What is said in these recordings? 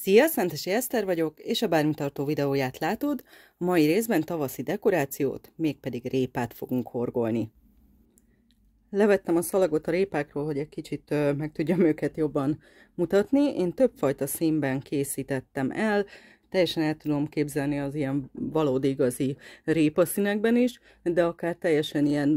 Szia, Szentesi Eszter vagyok, és a bármitartó videóját látod, a mai részben tavaszi dekorációt, mégpedig répát fogunk horgolni. Levettem a szalagot a répákról, hogy egy kicsit meg tudjam őket jobban mutatni. Én többfajta színben készítettem el, teljesen el tudom képzelni az ilyen valódi igazi répaszínekben is, de akár teljesen ilyen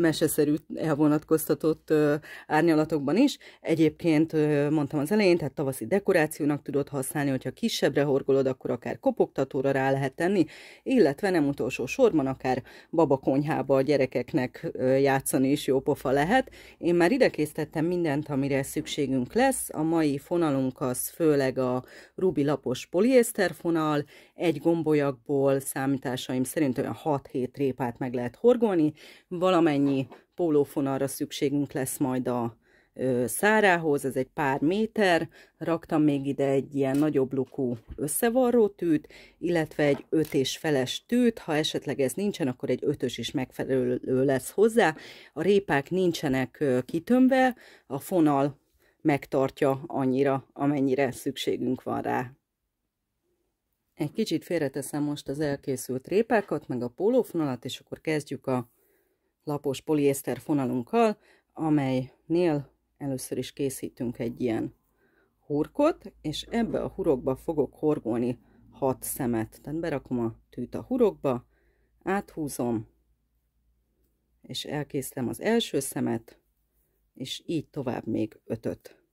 meseszerű elvonatkoztatott ö, árnyalatokban is. Egyébként ö, mondtam az elején, tehát tavaszi dekorációnak tudod használni, hogyha kisebbre horgolod, akkor akár kopogtatóra rá lehet tenni, illetve nem utolsó sorban akár babakonyhába a gyerekeknek ö, játszani is jó pofa lehet. Én már ide készítettem mindent, amire szükségünk lesz. A mai fonalunk az főleg a rubi lapos poliészter sarfonal, egy gombolyagból számításaim szerint olyan 6-7 répát meg lehet horgolni, valamennyi pólófonalra szükségünk lesz majd a szárához, ez egy pár méter, raktam még ide egy ilyen nagyobb lukú összevarró tűt, illetve egy öt és feles tűt, ha esetleg ez nincsen, akkor egy ötös is megfelelő lesz hozzá. A répák nincsenek kitömve, a fonal megtartja annyira, amennyire szükségünk van rá. Egy kicsit félreteszem most az elkészült répákat, meg a pólófonalat, és akkor kezdjük a lapos poliészter fonalunkkal, amelynél először is készítünk egy ilyen hurkot, és ebbe a hurokba fogok horgolni hat szemet. Tehát berakom a tűt a hurokba, áthúzom, és elkészítem az első szemet, és így tovább még ötöt.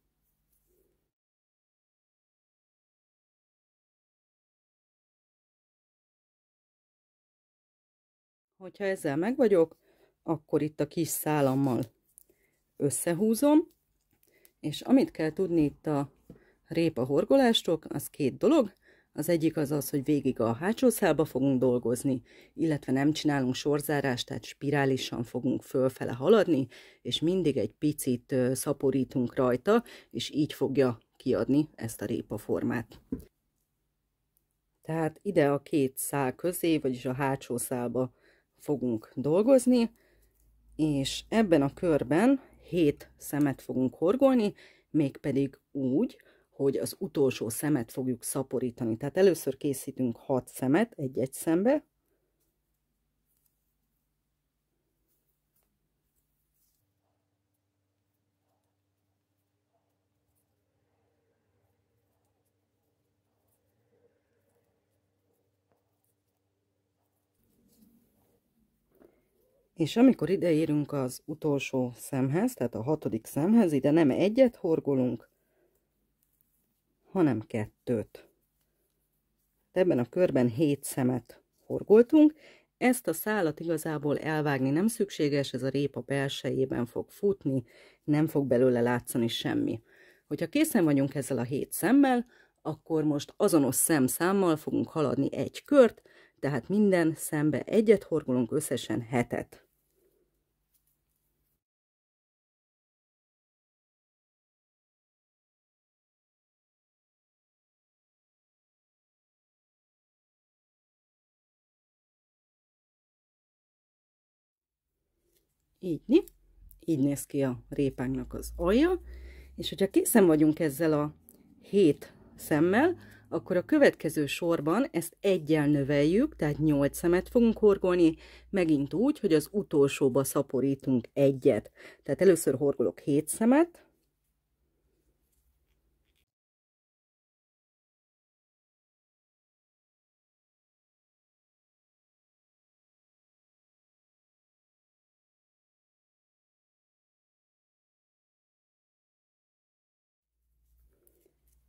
Hogyha ezzel meg vagyok, akkor itt a kis szálammal összehúzom, és amit kell tudni itt a répa horgolástól, az két dolog. Az egyik az az, hogy végig a hátsó szálba fogunk dolgozni, illetve nem csinálunk sorzárást, tehát spirálisan fogunk fölfele haladni, és mindig egy picit szaporítunk rajta, és így fogja kiadni ezt a répa formát. Tehát ide a két szál közé, vagyis a hátsó szálba fogunk dolgozni, és ebben a körben 7 szemet fogunk horgolni, mégpedig úgy, hogy az utolsó szemet fogjuk szaporítani. Tehát először készítünk 6 szemet egy-egy szembe, És amikor ide érünk az utolsó szemhez, tehát a hatodik szemhez, ide nem egyet horgolunk, hanem kettőt. Ebben a körben hét szemet horgoltunk, ezt a szálat igazából elvágni nem szükséges, ez a répa belsejében fog futni, nem fog belőle látszani semmi. Hogyha készen vagyunk ezzel a hét szemmel, akkor most azonos szemszámmal fogunk haladni egy kört, tehát minden szembe egyet horgolunk összesen hetet. Így, így néz ki a répánknak az alja, és hogyha készen vagyunk ezzel a hét szemmel, akkor a következő sorban ezt egyel növeljük, tehát 8 szemet fogunk horgolni, megint úgy, hogy az utolsóba szaporítunk egyet. Tehát először horgolok 7 szemet,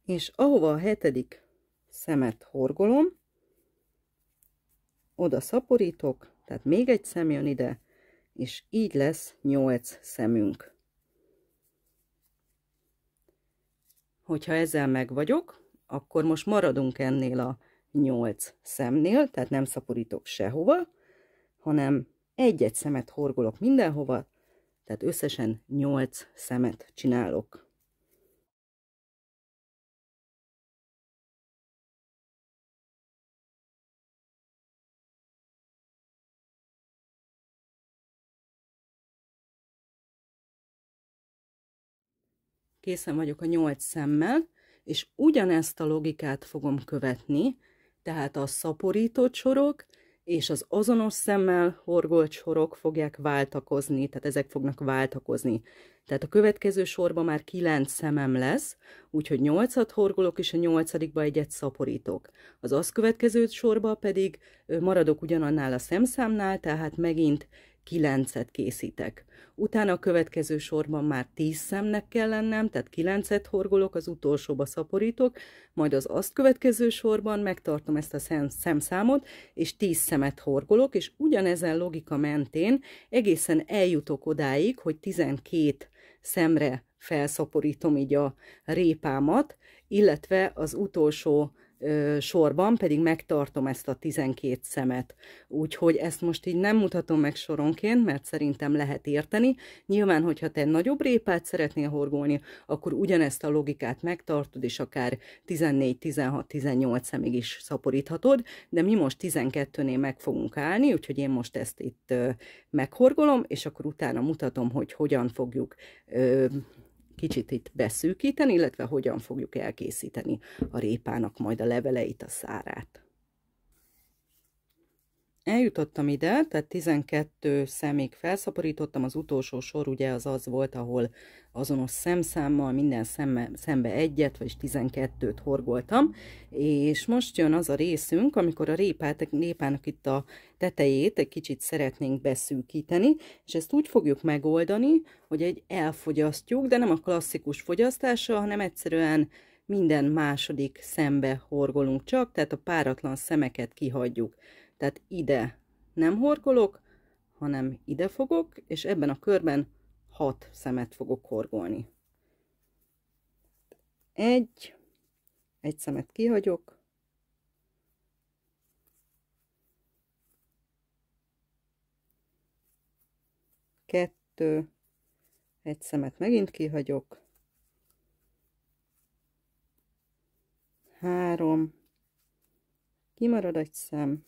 és ahova a hetedik szemet horgolom, oda szaporítok, tehát még egy szem jön ide, és így lesz 8 szemünk. Hogyha ezzel meg vagyok, akkor most maradunk ennél a 8 szemnél, tehát nem szaporítok sehova, hanem egy-egy szemet horgolok mindenhova, tehát összesen 8 szemet csinálok. készen vagyok a nyolc szemmel, és ugyanezt a logikát fogom követni, tehát a szaporított sorok és az azonos szemmel horgolt sorok fogják váltakozni, tehát ezek fognak váltakozni. Tehát a következő sorban már kilenc szemem lesz, úgyhogy nyolcat horgolok, és a nyolcadikba egyet szaporítok. Az azt következő sorba pedig maradok ugyanannál a szemszámnál, tehát megint kilencet készítek. Utána a következő sorban már tíz szemnek kell lennem, tehát kilencet horgolok, az utolsóba szaporítok, majd az azt következő sorban megtartom ezt a szem, szemszámot, és tíz szemet horgolok, és ugyanezen logika mentén egészen eljutok odáig, hogy tizenkét szemre felszaporítom így a répámat, illetve az utolsó sorban, pedig megtartom ezt a 12 szemet. Úgyhogy ezt most így nem mutatom meg soronként, mert szerintem lehet érteni. Nyilván, hogyha te nagyobb répát szeretnél horgolni, akkor ugyanezt a logikát megtartod, és akár 14, 16, 18 szemig is szaporíthatod, de mi most 12-nél meg fogunk állni, úgyhogy én most ezt itt meghorgolom, és akkor utána mutatom, hogy hogyan fogjuk kicsit itt beszűkíteni, illetve hogyan fogjuk elkészíteni a répának majd a leveleit, a szárát eljutottam ide, tehát 12 szemig felszaporítottam, az utolsó sor ugye az az volt, ahol azonos szemszámmal minden szembe, szembe egyet, vagy 12-t horgoltam, és most jön az a részünk, amikor a répát, répának itt a tetejét egy kicsit szeretnénk beszűkíteni, és ezt úgy fogjuk megoldani, hogy egy elfogyasztjuk, de nem a klasszikus fogyasztása, hanem egyszerűen minden második szembe horgolunk csak, tehát a páratlan szemeket kihagyjuk. Tehát ide nem horkolok, hanem ide fogok, és ebben a körben 6 szemet fogok horgolni. Egy, egy szemet kihagyok, kettő, egy szemet megint kihagyok, három, kimarad egy szem,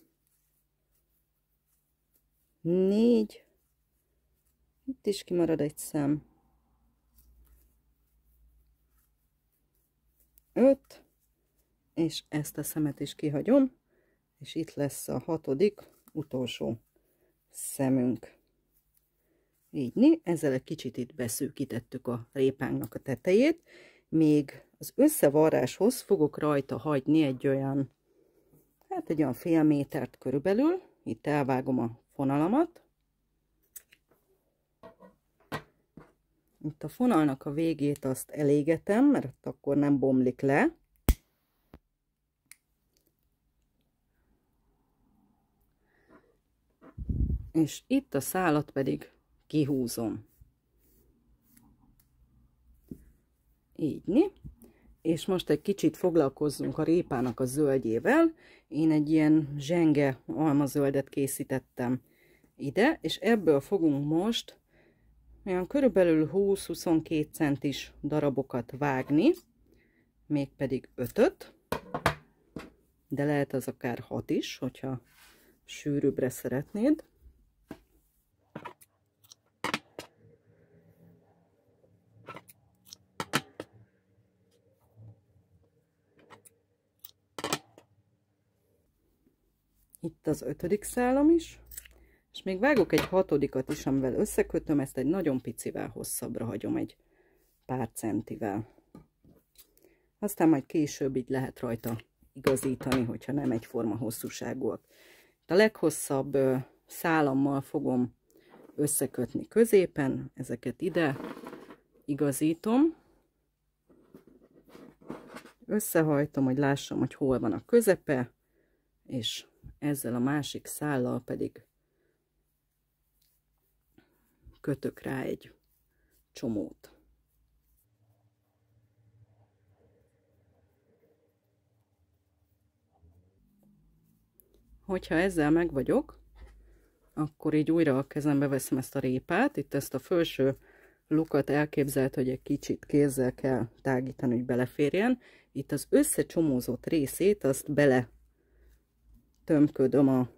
négy, itt is kimarad egy szem, öt, és ezt a szemet is kihagyom, és itt lesz a hatodik, utolsó szemünk. Így né, ezzel egy kicsit itt beszűkítettük a répánknak a tetejét, még az összevarráshoz fogok rajta hagyni egy olyan, hát egy olyan fél métert körülbelül, itt elvágom a fonalamat. Itt a fonalnak a végét azt elégetem, mert akkor nem bomlik le. És itt a szálat pedig kihúzom. Így, né? és most egy kicsit foglalkozzunk a répának a zöldjével. Én egy ilyen zsenge almazöldet készítettem ide, és ebből fogunk most olyan körülbelül 20-22 centis darabokat vágni, mégpedig 5 de lehet az akár 6 is, hogyha sűrűbbre szeretnéd. itt az ötödik szálam is, és még vágok egy hatodikat is, amivel összekötöm, ezt egy nagyon picivel hosszabbra hagyom, egy pár centivel. Aztán majd később így lehet rajta igazítani, hogyha nem egyforma hosszúságúak. A leghosszabb szálammal fogom összekötni középen, ezeket ide igazítom. Összehajtom, hogy lássam, hogy hol van a közepe, és ezzel a másik szállal pedig kötök rá egy csomót. Hogyha ezzel meg vagyok, akkor így újra a kezembe veszem ezt a répát, itt ezt a felső lukat elképzelt, hogy egy kicsit kézzel kell tágítani, hogy beleférjen. Itt az összecsomózott részét azt bele tömködöm a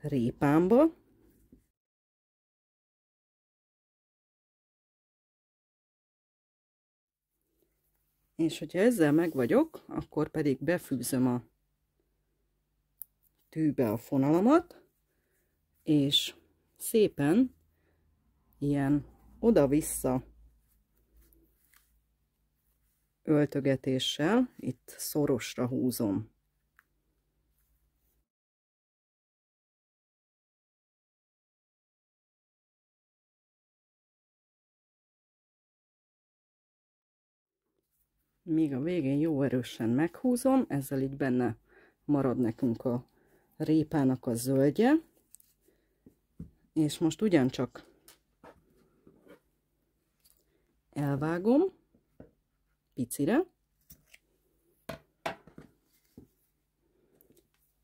répámba. És hogyha ezzel megvagyok, akkor pedig befűzöm a tűbe a fonalamat, és szépen ilyen oda-vissza öltögetéssel itt szorosra húzom. Míg a végén jó erősen meghúzom, ezzel így benne marad nekünk a répának a zöldje. És most ugyancsak elvágom picire.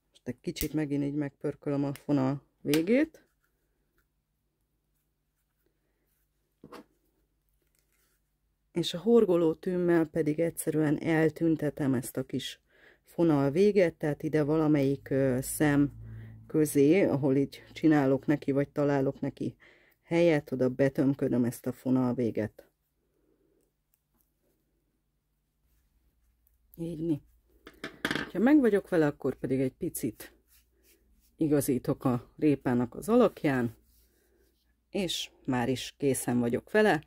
Most egy kicsit megint így megpörkölöm a fonal végét. és a horgoló tűmmel pedig egyszerűen eltüntetem ezt a kis fonal véget, tehát ide valamelyik szem közé, ahol így csinálok neki, vagy találok neki helyet, oda betömködöm ezt a fonal véget. Így mi? Ha meg vagyok vele, akkor pedig egy picit igazítok a répának az alakján, és már is készen vagyok vele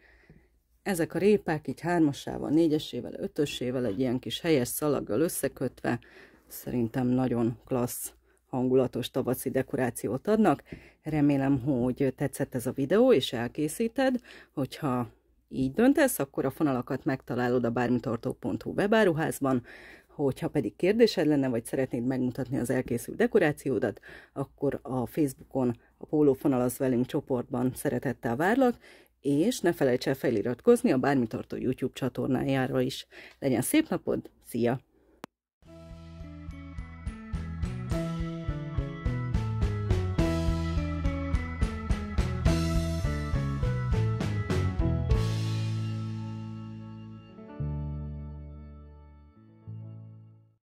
ezek a répák így hármasával, négyesével, ötösével, egy ilyen kis helyes szalaggal összekötve, szerintem nagyon klassz hangulatos tavaszi dekorációt adnak. Remélem, hogy tetszett ez a videó, és elkészíted, hogyha így döntesz, akkor a fonalakat megtalálod a bármitartó.hu webáruházban, hogyha pedig kérdésed lenne, vagy szeretnéd megmutatni az elkészült dekorációdat, akkor a Facebookon a Póló az velünk csoportban szeretettel várlak, és ne felejts el feliratkozni a Bármitartó YouTube csatornájára is. Legyen szép napod, szia!